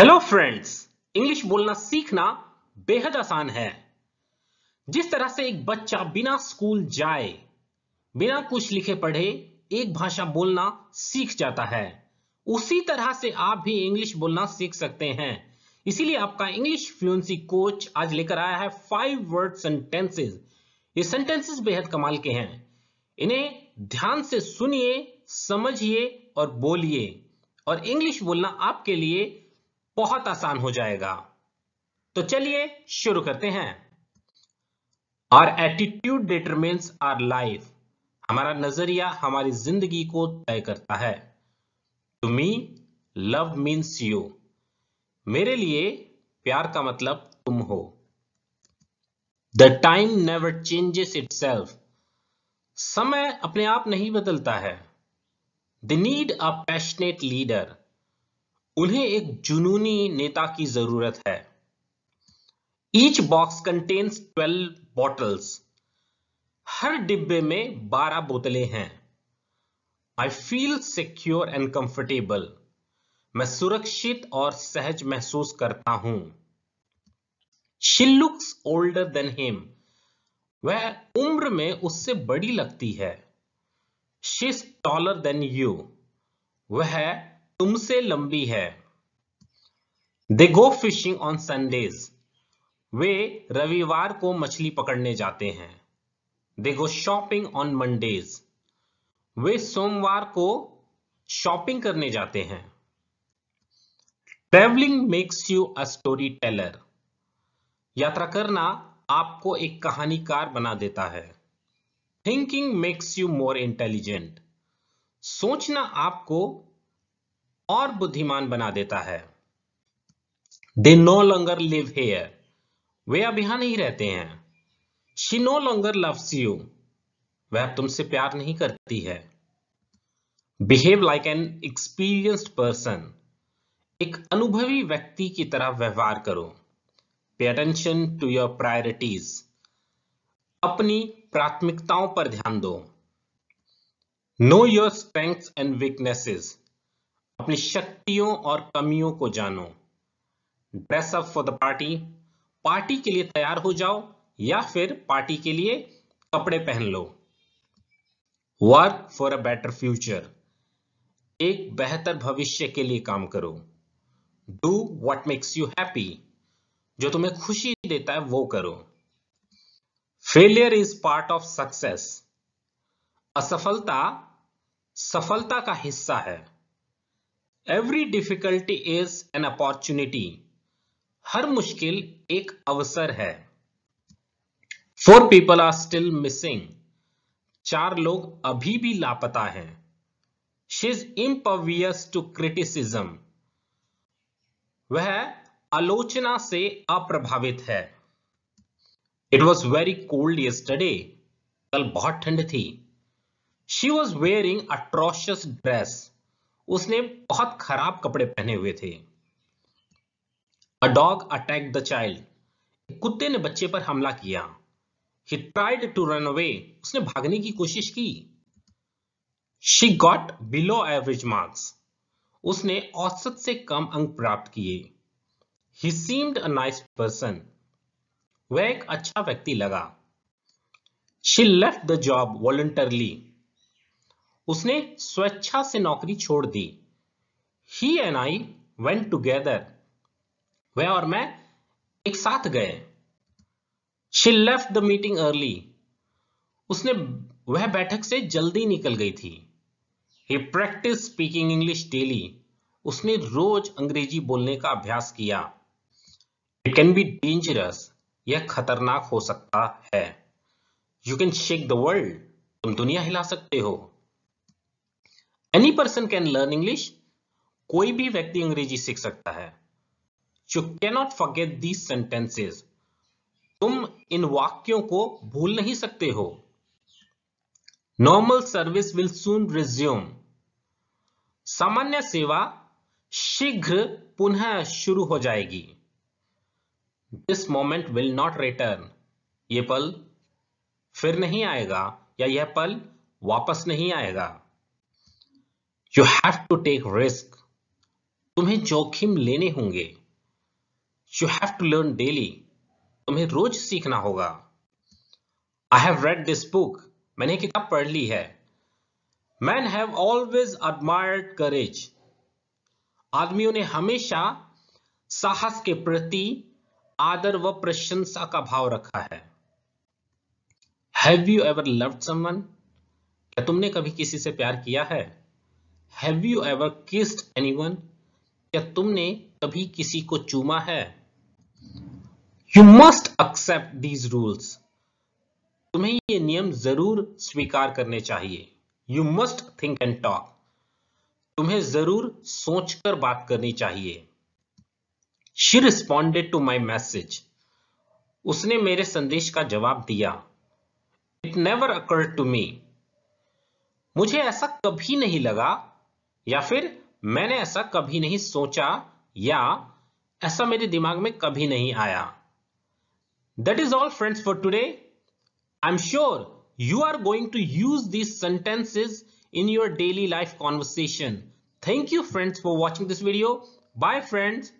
Hello friends English बोलना सीखना बेहद आसान है जिस तरह से एक बच्चा बिना स्कूल जाए बिना कुछ लिखे पढ़े एक भाषा बोलना सीख जाता है उसी तरह से आप भी इंग्लिश बोलना सीख सकते हैं इसीलिए आपका इंग्लिश फ्लुएंसी कोच आज लेकर आया है फाइव वर्ड सेंटेंसेस ये सेंटेंसेस बेहद कमाल के हैं इन्हें ध्यान से सुनिए समझिए और बोलिए और इंग्लिश बोलना आपके लिए बहुत आसान हो जाएगा तो चलिए शुरू करते हैं our attitude determines our life हमारा नजरिया हमारी जिंदगी को तय करता है to me love means you मेरे लिए प्यार का मतलब तुम हो the time never changes it समय अपने आप नहीं बदलता है the need a passionate leader उन्हें एक जुनूनी नेता की जरूरत है ईच बॉक्स कंटेन्स 12 बॉटल्स हर डिब्बे में 12 बोतलें हैं I feel secure and comfortable मैं सुरक्षित और सहज महसूस करता हूं she looks older than him वह उम्र में उससे बड़ी लगती है she is taller than you वह तुमसे लंबी है they go fishing on Sundays वे रविवार को मछली पकड़ने जाते हैं they go shopping on Mondays वे सोमवार को शॉपिंग करने जाते हैं travelling makes you a story teller यात्रा करना आपको एक कहानीकार बना देता है thinking makes you more intelligent सोचना आपको और बुद्धिमान बना देता है they no longer live here वे अब यहां नहीं रहते हैं she no longer loves you वह तुमसे प्यार नहीं करती है behave like an experienced person एक अनुभवी व्यक्ति की तरह व्यवहार करो pay attention to your priorities अपनी प्राथमिकताओं पर ध्यान दो know your strengths and weaknesses अपनी शक्तियों और कमियों को जानो dress up for the party party के लिए तैयार हो जाओ या फिर पार्टी के लिए कपड़े पहन लो work for a better future एक बेहतर भविष्य के लिए काम करो do what makes you happy जो तुम्हें खुशी देता है वो करो failure is part of success असफलता सफलता का हिस्सा है every difficulty is an opportunity हर मुश्किल एक अवसर है four people are still missing चार लोग अभी भी लापता हैं she is impervious to criticism वह आलोचना से अप्रभावित है it was very cold yesterday कल बहुत ठंड थी she was wearing atrocious dress उसने बहुत खराब कपड़े पहने हुए थे a dog attack the child कुत्ते ने बच्चे पर हमला किया He tried to run away. उसने भागने की कोशिश की she got below average marks उसने औसत से कम अंक प्राप्त किए he seemed a nice person वह एक अच्छा व्यक्ति लगा she left the job voluntarily. उसने स्वेच्छा से नौकरी छोड़ दी he and I went together वह और मैं एक साथ गए she left the meeting early उसने वह बैठक से जल्दी निकल गई थी he practice speaking English daily उसने रोज अंग्रेजी बोलने का अभ्यास किया इट कैन बी डेंजरस यह खतरनाक हो सकता है you can shake the world तुम दुनिया हिला सकते हो any person can learn English कोई भी व्यक्ति अंग्रेजी सीख सकता है you cannot forget these sentences तुम इन वाक्यों को भूल नहीं सकते हो normal service will soon resume सामान्य सेवा शीघ्र पुनः शुरू हो जाएगी this moment will not return ये पल फिर नहीं आएगा या यह पल वापस नहीं आएगा you have to take risk तुम्हें जोखिम लेने होंगे you have to learn daily तुम्हें रोज सीखना होगा I have read this book मैंने किताब पढ़ ली है man have always admired courage आदमियों ने हमेशा साहस के प्रति आदर व प्रशंसा का भाव रखा है have you ever loved someone क्या तुमने कभी किसी से प्यार किया है have you ever kissed anyone क्या तुमने कभी किसी को चूमा है you must accept these rules तुम्हें ये नियम जरूर स्वीकार करने चाहिए you must think and talk तुम्हें जरूर सोचकर बात करनी चाहिए she responded to my message उसने मेरे संदेश का जवाब दिया it never occurred to me मुझे ऐसा कभी नहीं लगा या फिर मैंने ऐसा कभी नहीं सोचा या ऐसा मेरे दिमाग में कभी नहीं आया that is all friends for today I am sure you are going to use these sentences in your daily life conversation thank you friends for watching this video bye friends